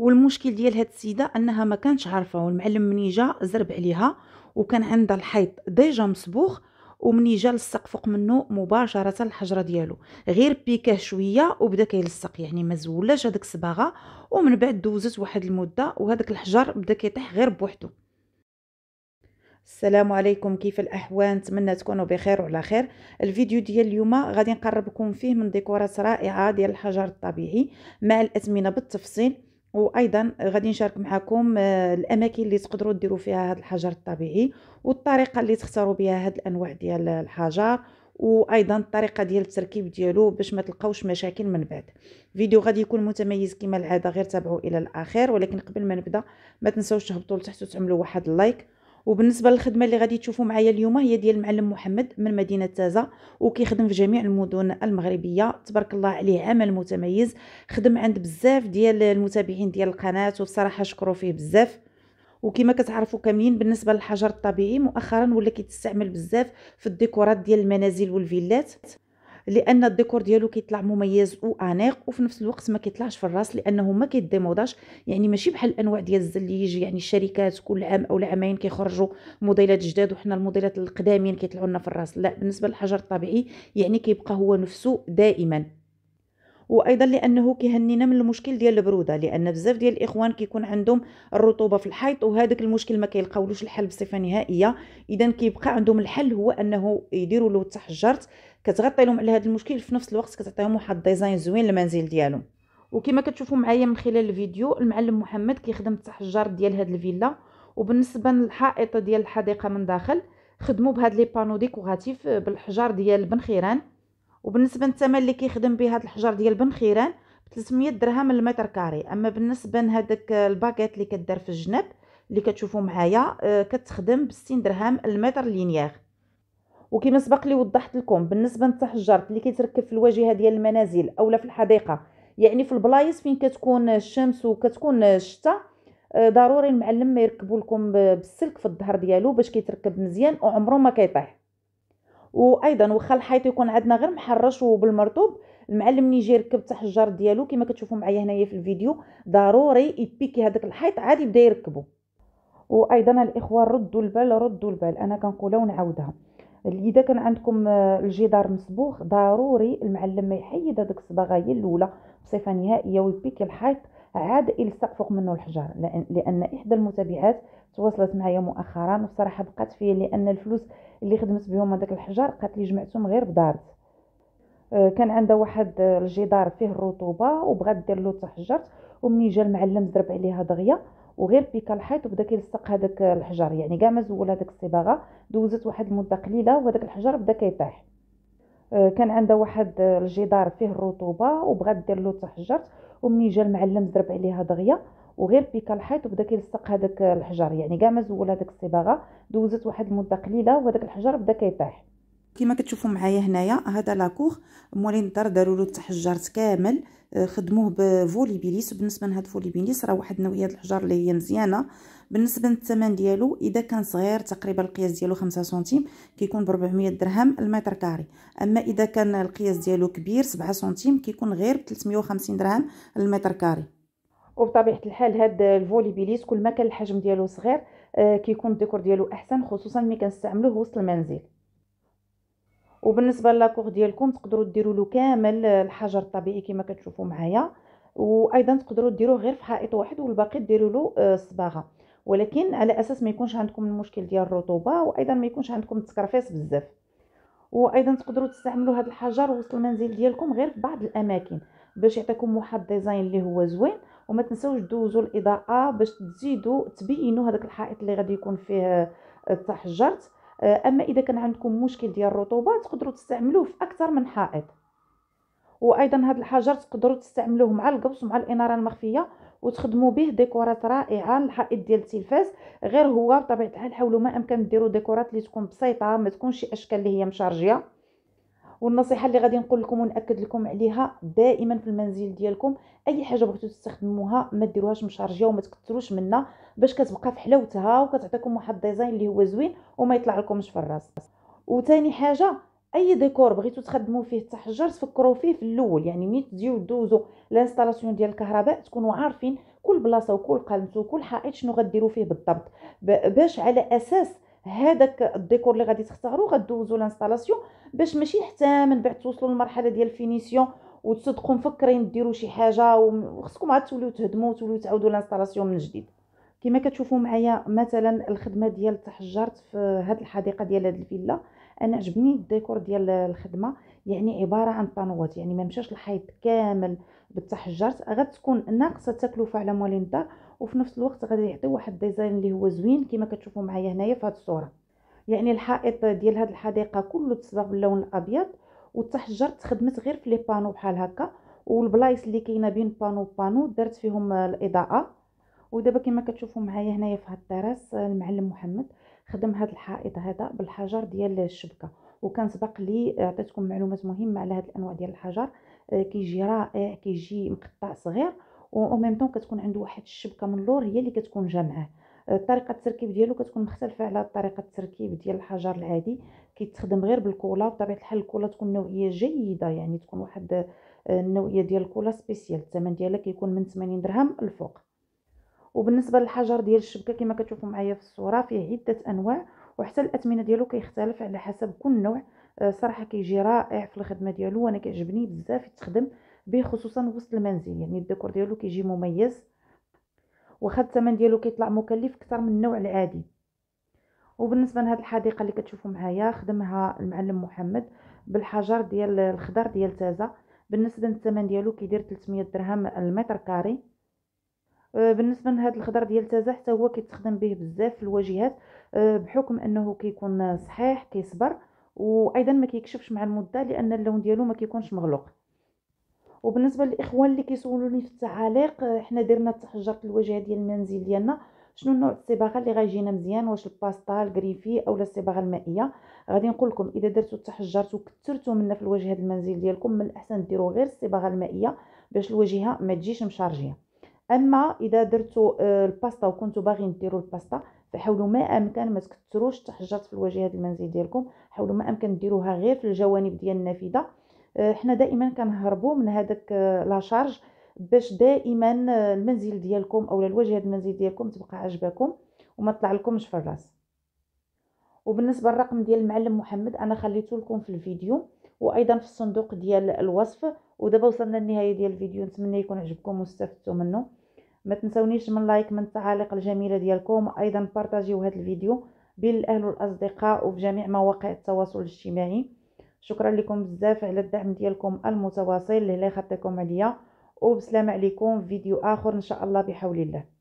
والمشكل ديال هاد السيده انها ما كانتش عارفه والمعلم مني جا زرب عليها وكان عندها الحيط ديجا مسبوخ ومني جا لصق فوق منه مباشره الحجره ديالو غير بيكاه شويه وبدا كيلصق يعني ما زولاش هذاك الصباغه ومن بعد دوزت واحد المده وهذاك الحجر بدا كيطيح غير بوحدو السلام عليكم كيف الاحوال نتمنى تكونوا بخير وعلى خير الفيديو ديال اليوم غادي نقربكم فيه من ديكورات رائعه ديال الحجر الطبيعي مع الاثمنه بالتفصيل وايضا غادي نشارك معكم آه، الاماكن اللي تقدروا ديروا فيها هذا الحجر الطبيعي والطريقه اللي تختاروا بها هاد الانواع ديال الحجر وايضا الطريقه ديال التركيب ديالو باش ما تلقاوش مشاكل من بعد فيديو غادي يكون متميز كما العاده غير تابعوا الى الاخر ولكن قبل ما نبدا ما تنساوش تهبطوا لتحت وتعملوا واحد اللايك وبالنسبه للخدمه اللي غادي تشوفوا معايا اليوم هي ديال المعلم محمد من مدينه تازه وكيخدم في جميع المدن المغربيه تبارك الله عليه عمل متميز خدم عند بزاف ديال المتابعين ديال القناه وبصراحه شكروا فيه بزاف وكما كتعرفوا كاملين بالنسبه للحجر الطبيعي مؤخرا ولا كيتستعمل بزاف في الديكورات ديال المنازل والفيلات لان الديكور ديالو كيطلع مميز وانيق وفي نفس الوقت ما كيطلعش في الراس لانه ما كيديموداش يعني ماشي بحال الانواع ديال الزل اللي يجي يعني الشركات كل عام او عامين كيخرجوا موديلات جداد وحنا الموديلات القدامين كيطلعوا لنا في الراس لا بالنسبه للحجر الطبيعي يعني كيبقى هو نفسه دائما وايضا لانه كيهنينا من المشكل ديال البروده لان بزاف ديال الاخوان كيكون عندهم الرطوبه في الحيط وهذاك المشكل ما كيلقاولوش الحل بصفه نهائيه اذا كيبقى عندهم الحل هو انه يديروا له التحجرت كتغطي لهم على هذا المشكل في نفس الوقت كتعطيهم واحد ديزاين زوين للمنزل ديالهم وكما كتشوفوا معايا من خلال الفيديو المعلم محمد كيخدم تحت الجار ديال هاد الفيلا وبالنسبه للحائط ديال الحديقه من داخل خدموا بهاد لي بانو ديكوراتيف بالحجر ديال بن خيران وبالنسبه للثمن اللي كيخدم به هذا الحجر ديال بن خيران 300 درهم للمتر كاري اما بالنسبه لهذاك الباكيت اللي كدار في الجناب اللي كتشوفوا معايا آه، كتخدم ب 60 درهم المتر لينيير وكما سبق لي وضحت لكم بالنسبه للتحجرات اللي كيتركب في الواجهه ديال المنازل اولا في الحديقه يعني في البلايص فين كتكون الشمس وكتكون الشتاء آه، ضروري المعلم ما يركبوا لكم بالسلك في الظهر ديالو باش كيتركب مزيان وعمره ما كيطيح وايضا واخا الحيط يكون عندنا غير محرش وبالمرطوب المعلم ملي يجي يركب الحجار ديالو كما كتشوفوا معايا هنايا في الفيديو ضروري يبيكي هذاك الحيط عاد يبدا يركبه وايضا الاخوه ردوا البال ردوا البال انا كنقولها ونعاودها اذا كان عندكم آه، الجدار مسبوخ ضروري المعلم ما يحيد هذيك هي الاولى بصفه نهائيه ويبيك الحيط عاد يلصق فوق منه الحجر لان احدى المتابعات تواصلت معايا مؤخرا وبصراحه بقات فيا لان الفلوس اللي خدمت بهم هذاك الحجر قالت لي جمعتهم غير بدارت آه، كان عندها واحد آه، الجدار فيه الرطوبه وبغات دير له تحجرت ومني جا المعلم ضرب عليها دغيا وغير بيكا الحيط وبدا كيلصق هذاك الحجر يعني كاع ما زول هذاك الصباغه دوزت واحد المده قليله وهذاك الحجر بدا كيطيح آه، كان عندها واحد الجدار فيه الرطوبه وبغات دير له تحجرت ومني جا المعلم ضرب عليها دغيا وغير بيكا الحيط وبدا كيلصق هذاك الحجر يعني كاع ما زول هذاك الصباغه دوزت واحد المده قليله وهذاك الحجر بدا كيطيح كما كتشوفوا معايا هنايا هذا لاكور مولين الدار داروا له التحجرات كامل آه، خدموه بفولي بيليس بالنسبه لهاد فولي بيليس راه واحد نوعيه الحجار اللي هي مزيانه بالنسبه للثمن ديالو اذا كان صغير تقريبا القياس ديالو 5 سنتيم كيكون ب 400 درهم المتر كاري اما اذا كان القياس ديالو كبير 7 سنتيم كيكون غير ب 350 درهم المتر كاري وبطبيعه الحال هاد الفولي بيليس كل ما كان الحجم ديالو صغير آه، كيكون الديكور ديالو احسن خصوصا ملي كنستعملوه وسط المنزل وبالنسبه لاكور ديالكم تقدروا ديروا له كامل الحجر الطبيعي كما كتشوفوا معايا وايضا تقدروا ديروه غير في حائط واحد والباقي ديروا له الصباغه آه، ولكن على اساس ما يكونش عندكم المشكل ديال الرطوبه وايضا ما يكونش عندكم التكرفيس بزاف وايضا تقدروا تستعملوا هذا الحجر وسط المنزل ديالكم غير في بعض الاماكن باش يعطيكم واحد ديزاين اللي هو زوين وما تنساوش دوزوا الاضاءه باش تزيدوا تبينوا هذاك الحائط اللي غادي يكون فيه آه، تحجرت آه، اما اذا كان عندكم مشكل ديال الرطوبه تقدروا تستعملوه في اكثر من حائط وايضا هاد الحجر تقدروا تستعملوه مع القبص ومع الاناره المخفيه وتخدموا به ديكورات رائعه الحائط ديال التلفاز غير هو بطبيعه الحال حاولوا ما امكن ديروا ديكورات اللي تكون بسيطه ما تكونش شي اشكال اللي هي مشارجيه والنصيحه اللي غادي نقول لكم وناكد لكم عليها دائما في المنزل ديالكم اي حاجه بغيتو تستخدموها ما ديروهاش مشارجيه وما تكثروش منها باش كتبقى في حلاوتها وكتعطيكم واحد الديزاين اللي هو زوين وما يطلع لكمش في الراس وثاني حاجه اي ديكور بغيتو تخدموا فيه حتى حجر تفكروا فيه في الاول يعني ملي تجيو دوزو لانستالاسيون ديال الكهرباء تكونوا عارفين كل بلاصه وكل قلمته وكل حائط شنو غديروا فيه بالضبط باش على اساس هذاك الديكور اللي غادي تختاروا غدوزوا لانستالاسيون باش ماشي حتى من بعد توصلوا للمرحله ديال الفينيسيون وتصدقوا مفكرين ديروا شي حاجه وخصكم عاد توليو تهدموا وتوليو تعاودوا لانستالاسيون من جديد كما كتشوفوا معايا مثلا الخدمه ديال تحجرت في هذه الحديقه ديال هذه الفيلا انا عجبني الديكور ديال الخدمه يعني عباره عن بانوات يعني ما مشاش الحيط كامل بالتحجرت غتكون ناقصه التكلفه على موالين الدار وفي نفس الوقت غادي يعطي واحد الديزاين اللي هو زوين كما كتشوفوا معايا هنايا في هذه الصوره يعني الحائط ديال هذه الحديقه كله تصبغ باللون الابيض والتحجر تخدمت غير في لي بانو بحال هكا والبلايص اللي كاينه بين بانو وبانو درت فيهم الاضاءه ودابا كما كتشوفوا معايا هنايا في هذا التراس المعلم محمد خدم هذا الحائط هذا بالحجر ديال الشبكه وكان سبق لي عطيتكم معلومات مهمه على هاد الانواع ديال الحجر آه، كيجي رائع كيجي مقطع صغير او ميم طون كتكون عنده واحد الشبكه من اللور هي اللي كتكون جامعه آه، طريقه التركيب ديالو كتكون مختلفه على طريقه التركيب ديال الحجر العادي كيتخدم غير بالكولا بطبيعه الحال الكولا تكون نوعيه جيده يعني تكون واحد آه، النوعيه ديال الكولا سبيسيال الثمن ديالها كيكون من 80 درهم الفوق وبالنسبه للحجر ديال الشبكه كما كتشوفوا معايا في الصوره فيه عده انواع وحتى الاثمنه ديالو كيختلف على حسب كل نوع آه، صراحه كيجي رائع في الخدمه ديالو وانا كيعجبني بزاف يتخدم به خصوصا وسط المنزل يعني الديكور ديالو كيجي مميز واخا الثمن ديالو كيطلع مكلف اكثر من النوع العادي وبالنسبه لهاد الحديقه اللي كتشوفوا معايا خدمها المعلم محمد بالحجر ديال الخضر ديال تازا بالنسبه للثمن ديالو كيدير 300 درهم المتر كاري أه، بالنسبه لهاد الخضر ديال تازا حتى هو كيتخدم به بزاف في الواجهات أه، بحكم انه كيكون صحيح كيصبر وايضا ما كيكشفش مع المده لان اللون ديالو ما كيكونش مغلوق وبالنسبه للاخوان اللي كيسولوني في التعاليق آه، حنا درنا في الواجهه ديال المنزل ديالنا شنو نوع الصباغه اللي غيجينا مزيان واش الباستا الكريفي اولا الصباغه المائيه غادي نقول لكم اذا درتو تحجرتو كثرتو منها في الواجهه المنزل ديالكم من الاحسن ديروا غير الصباغه المائيه باش الواجهه ما تجيش مشارجيه اما اذا درتو آه، الباستا وكنتو باغيين ديروا الباستا فحاولوا ما امكن ما تكثروش التحجرات في ديال المنزل ديالكم حاولوا ما امكن ديروها غير في الجوانب ديال النافذه آه، حنا دائما كنهربوا من هذاك آه، لا شارج باش دائما آه، المنزل ديالكم اولا الواجهه المنزل ديالكم تبقى عجبكم وما طلع لكمش في الراس وبالنسبه للرقم ديال المعلم محمد انا خليته لكم في الفيديو وايضا في الصندوق ديال الوصف ودابا وصلنا للنهايه ديال الفيديو نتمنى يكون عجبكم واستفدتوا منه ما تنسونيش من لايك من التعاليق الجميله ديالكم ايضا بارطاجيو هذا الفيديو بين الاهل والاصدقاء وفي جميع مواقع التواصل الاجتماعي شكرا لكم بزاف على الدعم ديالكم المتواصل اللي يخطيكم عليا وبسلام عليكم فيديو اخر ان شاء الله بحول الله